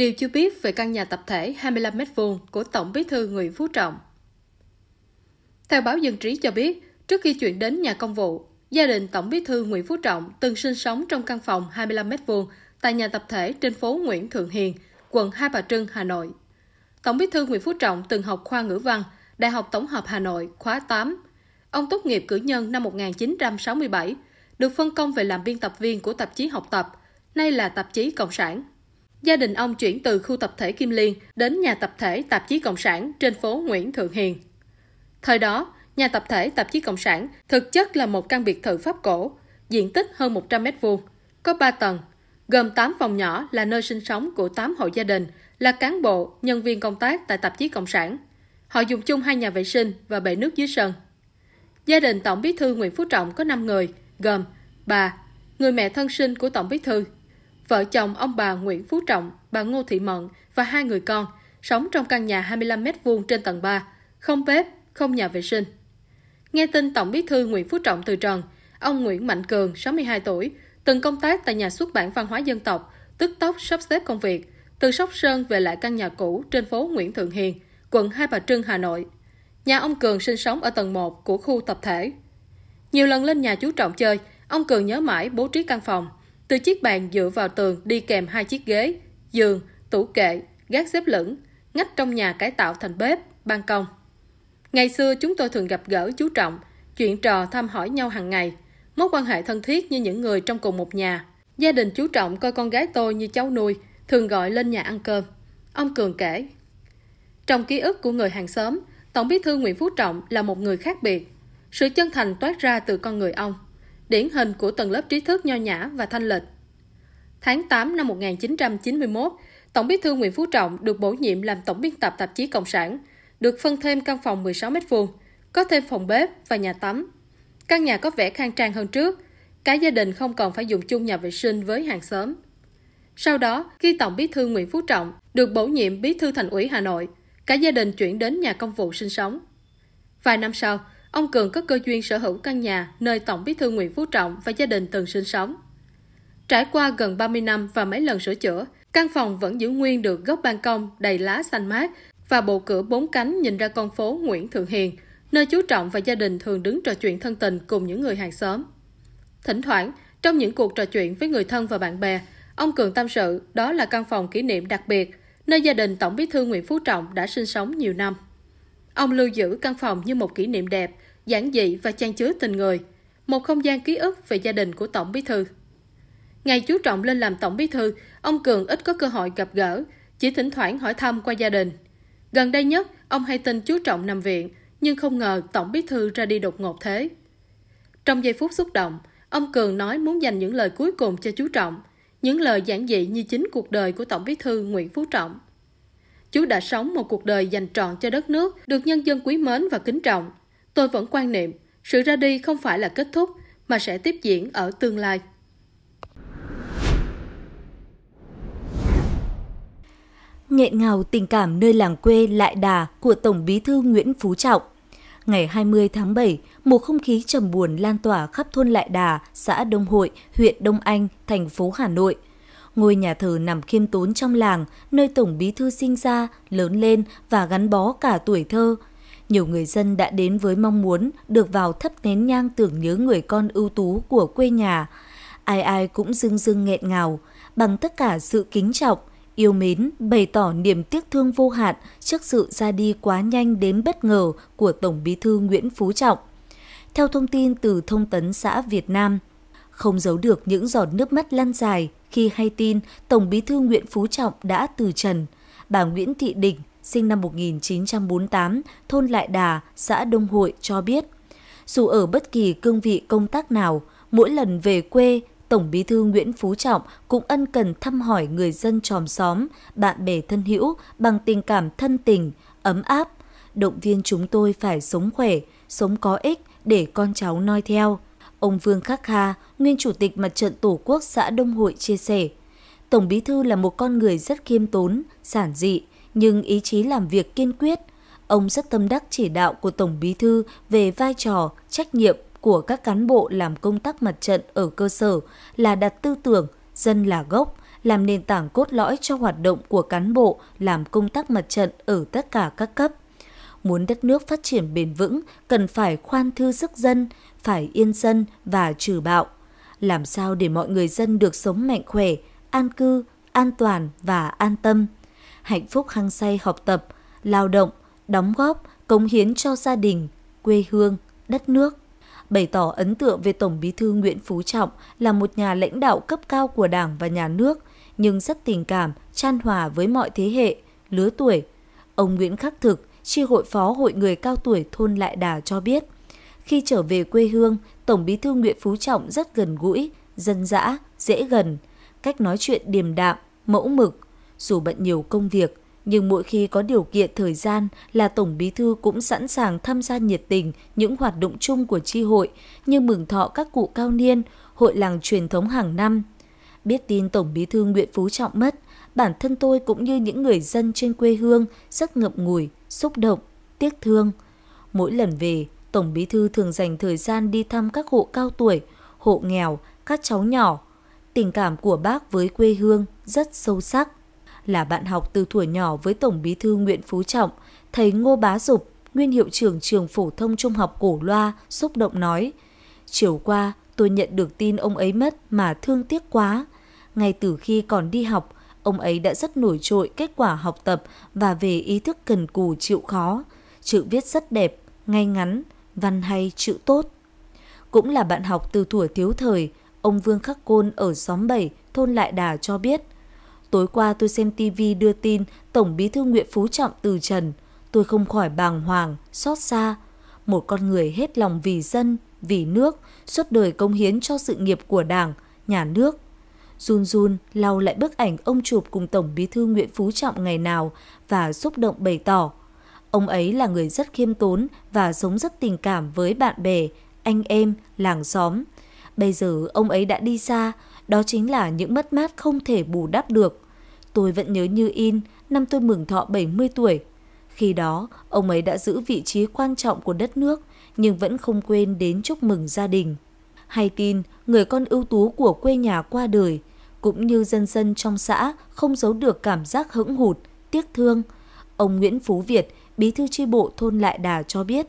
điều chưa biết về căn nhà tập thể 25 m2 của Tổng bí thư Nguyễn Phú Trọng. Theo báo Dân Trí cho biết, trước khi chuyển đến nhà công vụ, gia đình Tổng bí thư Nguyễn Phú Trọng từng sinh sống trong căn phòng 25 m2 tại nhà tập thể trên phố Nguyễn Thượng Hiền, quận Hai Bà Trưng, Hà Nội. Tổng bí thư Nguyễn Phú Trọng từng học khoa ngữ văn, Đại học Tổng hợp Hà Nội, khóa 8. Ông tốt nghiệp cử nhân năm 1967, được phân công về làm biên tập viên của tạp chí học tập, nay là tạp chí Cộng sản. Gia đình ông chuyển từ khu tập thể Kim Liên đến nhà tập thể tạp chí Cộng sản trên phố Nguyễn Thượng Hiền. Thời đó, nhà tập thể tạp chí Cộng sản thực chất là một căn biệt thự Pháp cổ, diện tích hơn 100 m2, có 3 tầng, gồm 8 phòng nhỏ là nơi sinh sống của 8 hộ gia đình, là cán bộ, nhân viên công tác tại tạp chí Cộng sản. Họ dùng chung hai nhà vệ sinh và bể nước dưới sân. Gia đình Tổng bí thư Nguyễn Phú Trọng có 5 người, gồm bà, người mẹ thân sinh của Tổng bí thư vợ chồng ông bà Nguyễn Phú Trọng, bà Ngô Thị Mận và hai người con sống trong căn nhà 25 m2 trên tầng 3, không bếp, không nhà vệ sinh. Nghe tin Tổng Bí thư Nguyễn Phú Trọng từ trần, ông Nguyễn Mạnh Cường, 62 tuổi, từng công tác tại nhà xuất bản văn hóa dân tộc, tức tốc sắp xếp công việc, từ Sóc Sơn về lại căn nhà cũ trên phố Nguyễn Thượng Hiền, quận Hai Bà Trưng, Hà Nội. Nhà ông Cường sinh sống ở tầng 1 của khu tập thể. Nhiều lần lên nhà chú Trọng chơi, ông Cường nhớ mãi bố trí căn phòng – từ chiếc bàn dựa vào tường đi kèm hai chiếc ghế, giường, tủ kệ, gác xếp lửng, ngách trong nhà cải tạo thành bếp, ban công. Ngày xưa chúng tôi thường gặp gỡ chú Trọng, chuyện trò thăm hỏi nhau hàng ngày, mối quan hệ thân thiết như những người trong cùng một nhà. Gia đình chú Trọng coi con gái tôi như cháu nuôi, thường gọi lên nhà ăn cơm. Ông Cường kể, trong ký ức của người hàng xóm, Tổng bí thư Nguyễn Phú Trọng là một người khác biệt. Sự chân thành toát ra từ con người ông – điển hình của tầng lớp trí thức nho nhã và thanh lịch. Tháng 8 năm 1991, Tổng bí thư Nguyễn Phú Trọng được bổ nhiệm làm tổng biên tập tạp chí Cộng sản, được phân thêm căn phòng 16 m2, có thêm phòng bếp và nhà tắm. Căn nhà có vẻ khang trang hơn trước, cả gia đình không còn phải dùng chung nhà vệ sinh với hàng xóm. Sau đó, khi Tổng bí thư Nguyễn Phú Trọng được bổ nhiệm bí thư thành ủy Hà Nội, cả gia đình chuyển đến nhà công vụ sinh sống. Vài năm sau, Ông Cường có cơ duyên sở hữu căn nhà nơi Tổng bí thư Nguyễn Phú Trọng và gia đình từng sinh sống. Trải qua gần 30 năm và mấy lần sửa chữa, căn phòng vẫn giữ nguyên được góc ban công đầy lá xanh mát và bộ cửa bốn cánh nhìn ra con phố Nguyễn Thượng Hiền, nơi chú Trọng và gia đình thường đứng trò chuyện thân tình cùng những người hàng xóm. Thỉnh thoảng, trong những cuộc trò chuyện với người thân và bạn bè, ông Cường tâm sự đó là căn phòng kỷ niệm đặc biệt, nơi gia đình Tổng bí thư Nguyễn Phú Trọng đã sinh sống nhiều năm. Ông lưu giữ căn phòng như một kỷ niệm đẹp, giản dị và trang chứa tình người, một không gian ký ức về gia đình của Tổng Bí Thư. Ngày chú Trọng lên làm Tổng Bí Thư, ông Cường ít có cơ hội gặp gỡ, chỉ thỉnh thoảng hỏi thăm qua gia đình. Gần đây nhất, ông hay tin chú Trọng nằm viện, nhưng không ngờ Tổng Bí Thư ra đi đột ngột thế. Trong giây phút xúc động, ông Cường nói muốn dành những lời cuối cùng cho chú Trọng, những lời giản dị như chính cuộc đời của Tổng Bí Thư Nguyễn Phú Trọng. Chú đã sống một cuộc đời dành trọn cho đất nước, được nhân dân quý mến và kính trọng. Tôi vẫn quan niệm, sự ra đi không phải là kết thúc, mà sẽ tiếp diễn ở tương lai. Nghẹn ngào tình cảm nơi làng quê lại đà của Tổng bí thư Nguyễn Phú Trọng. Ngày 20 tháng 7, một không khí trầm buồn lan tỏa khắp thôn Lại Đà, xã Đông Hội, huyện Đông Anh, thành phố Hà Nội – Ngôi nhà thờ nằm khiêm tốn trong làng, nơi Tổng Bí Thư sinh ra, lớn lên và gắn bó cả tuổi thơ. Nhiều người dân đã đến với mong muốn được vào thắp nén nhang tưởng nhớ người con ưu tú của quê nhà. Ai ai cũng dưng dưng nghẹn ngào, bằng tất cả sự kính trọng, yêu mến, bày tỏ niềm tiếc thương vô hạn trước sự ra đi quá nhanh đến bất ngờ của Tổng Bí Thư Nguyễn Phú Trọng. Theo thông tin từ Thông tấn xã Việt Nam, không giấu được những giọt nước mắt lăn dài khi hay tin Tổng bí thư Nguyễn Phú Trọng đã từ trần. Bà Nguyễn Thị Định, sinh năm 1948, thôn Lại Đà, xã Đông Hội cho biết, dù ở bất kỳ cương vị công tác nào, mỗi lần về quê, Tổng bí thư Nguyễn Phú Trọng cũng ân cần thăm hỏi người dân tròm xóm, bạn bè thân hữu bằng tình cảm thân tình, ấm áp. Động viên chúng tôi phải sống khỏe, sống có ích để con cháu noi theo – Ông Vương Khắc Kha, nguyên chủ tịch mặt trận Tổ quốc xã Đông Hội chia sẻ, Tổng Bí Thư là một con người rất khiêm tốn, giản dị, nhưng ý chí làm việc kiên quyết. Ông rất tâm đắc chỉ đạo của Tổng Bí Thư về vai trò, trách nhiệm của các cán bộ làm công tác mặt trận ở cơ sở là đặt tư tưởng, dân là gốc, làm nền tảng cốt lõi cho hoạt động của cán bộ làm công tác mặt trận ở tất cả các cấp. Muốn đất nước phát triển bền vững, cần phải khoan thư sức dân, phải yên dân và trừ bạo. Làm sao để mọi người dân được sống mạnh khỏe, an cư, an toàn và an tâm. Hạnh phúc hăng say học tập, lao động, đóng góp, cống hiến cho gia đình, quê hương, đất nước. Bày tỏ ấn tượng về Tổng bí thư Nguyễn Phú Trọng là một nhà lãnh đạo cấp cao của Đảng và Nhà nước, nhưng rất tình cảm, chan hòa với mọi thế hệ, lứa tuổi. Ông Nguyễn Khắc Thực, tri hội phó hội người cao tuổi thôn Lại Đà cho biết – khi trở về quê hương, Tổng bí thư Nguyễn Phú Trọng rất gần gũi, dân dã, dễ gần, cách nói chuyện điềm đạm, mẫu mực. Dù bận nhiều công việc, nhưng mỗi khi có điều kiện thời gian là Tổng Bí Thư cũng sẵn sàng tham gia nhiệt tình những hoạt động chung của tri hội như mừng thọ các cụ cao niên, hội làng truyền thống hàng năm. Biết tin Tổng Bí Thư Nguyễn Phú Trọng mất, bản thân tôi cũng như những người dân trên quê hương rất ngậm ngùi, xúc động, tiếc thương. Mỗi lần về, Tổng Bí thư thường dành thời gian đi thăm các hộ cao tuổi, hộ nghèo, các cháu nhỏ. Tình cảm của bác với quê hương rất sâu sắc. Là bạn học từ tuổi nhỏ với Tổng Bí thư Nguyễn Phú Trọng, thầy Ngô Bá Dục, nguyên hiệu trưởng trường phổ thông trung học Cổ Loa, xúc động nói: "Chiều qua, tôi nhận được tin ông ấy mất mà thương tiếc quá. Ngay từ khi còn đi học, ông ấy đã rất nổi trội kết quả học tập và về ý thức cần cù chịu khó. Chữ viết rất đẹp, ngay ngắn, văn hay chữ tốt. Cũng là bạn học từ thuở thiếu thời, ông Vương Khắc Côn ở xóm 7, thôn Lại Đà cho biết. Tối qua tôi xem TV đưa tin Tổng bí thư Nguyễn Phú Trọng từ trần. Tôi không khỏi bàng hoàng, xót xa. Một con người hết lòng vì dân, vì nước, suốt đời công hiến cho sự nghiệp của Đảng, nhà nước. Run run lau lại bức ảnh ông chụp cùng Tổng bí thư Nguyễn Phú Trọng ngày nào và xúc động bày tỏ Ông ấy là người rất khiêm tốn và sống rất tình cảm với bạn bè, anh em, làng xóm. Bây giờ ông ấy đã đi xa, đó chính là những mất mát không thể bù đắp được. Tôi vẫn nhớ như in, năm tôi mừng thọ 70 tuổi. Khi đó, ông ấy đã giữ vị trí quan trọng của đất nước, nhưng vẫn không quên đến chúc mừng gia đình. Hay tin, người con ưu tú của quê nhà qua đời, cũng như dân dân trong xã không giấu được cảm giác hững hụt, tiếc thương. Ông Nguyễn Phú Việt Bí thư tri bộ thôn Lại Đà cho biết,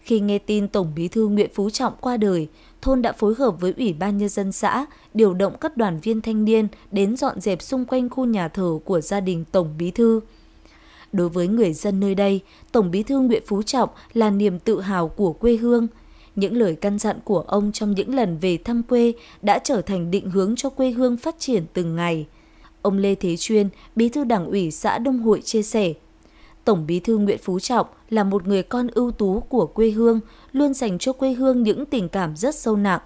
khi nghe tin Tổng Bí thư Nguyễn Phú Trọng qua đời, thôn đã phối hợp với Ủy ban Nhân dân xã điều động các đoàn viên thanh niên đến dọn dẹp xung quanh khu nhà thờ của gia đình Tổng Bí thư. Đối với người dân nơi đây, Tổng Bí thư Nguyễn Phú Trọng là niềm tự hào của quê hương. Những lời căn dặn của ông trong những lần về thăm quê đã trở thành định hướng cho quê hương phát triển từng ngày. Ông Lê Thế Chuyên, Bí thư Đảng ủy xã Đông Hội chia sẻ, Tổng bí thư Nguyễn Phú Trọng là một người con ưu tú của quê hương, luôn dành cho quê hương những tình cảm rất sâu nặng.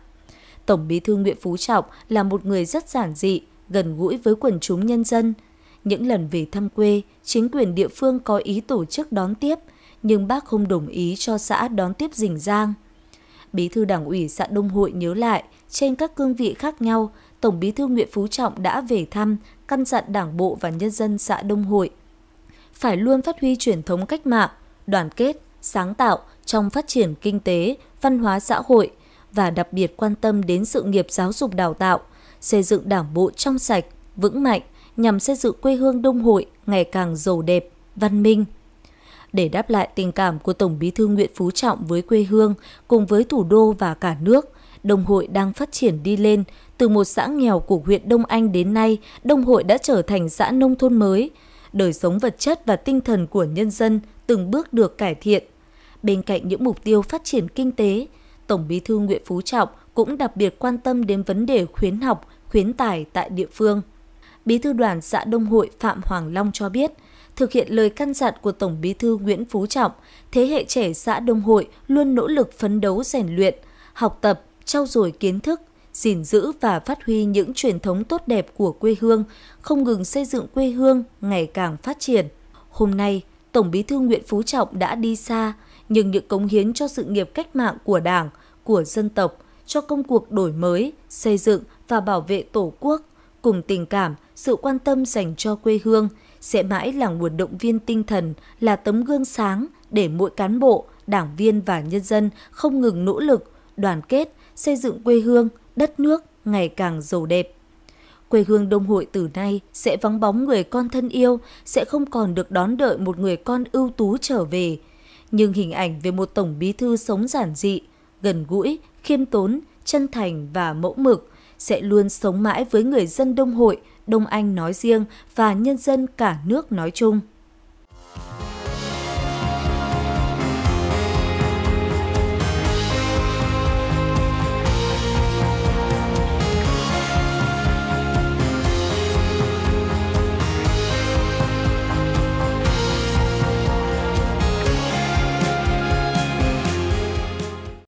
Tổng bí thư Nguyễn Phú Trọng là một người rất giản dị, gần gũi với quần chúng nhân dân. Những lần về thăm quê, chính quyền địa phương có ý tổ chức đón tiếp, nhưng bác không đồng ý cho xã đón tiếp Dình giang. Bí thư Đảng ủy xã Đông Hội nhớ lại, trên các cương vị khác nhau, Tổng Bí thư Nguyễn Phú Trọng đã về thăm, căn dặn Đảng bộ và nhân dân xã Đông Hội phải luôn phát huy truyền thống cách mạng, đoàn kết, sáng tạo trong phát triển kinh tế, văn hóa xã hội và đặc biệt quan tâm đến sự nghiệp giáo dục đào tạo, xây dựng đảng bộ trong sạch, vững mạnh nhằm xây dựng quê hương Đông Hội ngày càng giàu đẹp, văn minh. Để đáp lại tình cảm của Tổng Bí thư Nguyễn Phú Trọng với quê hương cùng với thủ đô và cả nước, Đông Hội đang phát triển đi lên, từ một xã nghèo của huyện Đông Anh đến nay, Đông Hội đã trở thành xã nông thôn mới, đời sống vật chất và tinh thần của nhân dân từng bước được cải thiện. Bên cạnh những mục tiêu phát triển kinh tế, Tổng Bí thư Nguyễn Phú Trọng cũng đặc biệt quan tâm đến vấn đề khuyến học, khuyến tài tại địa phương. Bí thư đoàn xã Đông Hội Phạm Hoàng Long cho biết, thực hiện lời căn dặn của Tổng Bí thư Nguyễn Phú Trọng, thế hệ trẻ xã Đông Hội luôn nỗ lực phấn đấu rèn luyện, học tập, trau dồi kiến thức, gìn giữ và phát huy những truyền thống tốt đẹp của quê hương, không ngừng xây dựng quê hương ngày càng phát triển. Hôm nay, Tổng Bí thư Nguyễn Phú Trọng đã đi xa, nhưng những cống hiến cho sự nghiệp cách mạng của Đảng, của dân tộc, cho công cuộc đổi mới, xây dựng và bảo vệ Tổ quốc, cùng tình cảm, sự quan tâm dành cho quê hương sẽ mãi là nguồn động viên tinh thần, là tấm gương sáng để mỗi cán bộ, đảng viên và nhân dân không ngừng nỗ lực, đoàn kết, xây dựng quê hương, đất nước ngày càng giàu đẹp. Quê hương Đông Hội từ nay sẽ vắng bóng người con thân yêu, sẽ không còn được đón đợi một người con ưu tú trở về. Nhưng hình ảnh về một tổng bí thư sống giản dị, gần gũi, khiêm tốn, chân thành và mẫu mực sẽ luôn sống mãi với người dân Đông Hội, Đông Anh nói riêng và nhân dân cả nước nói chung.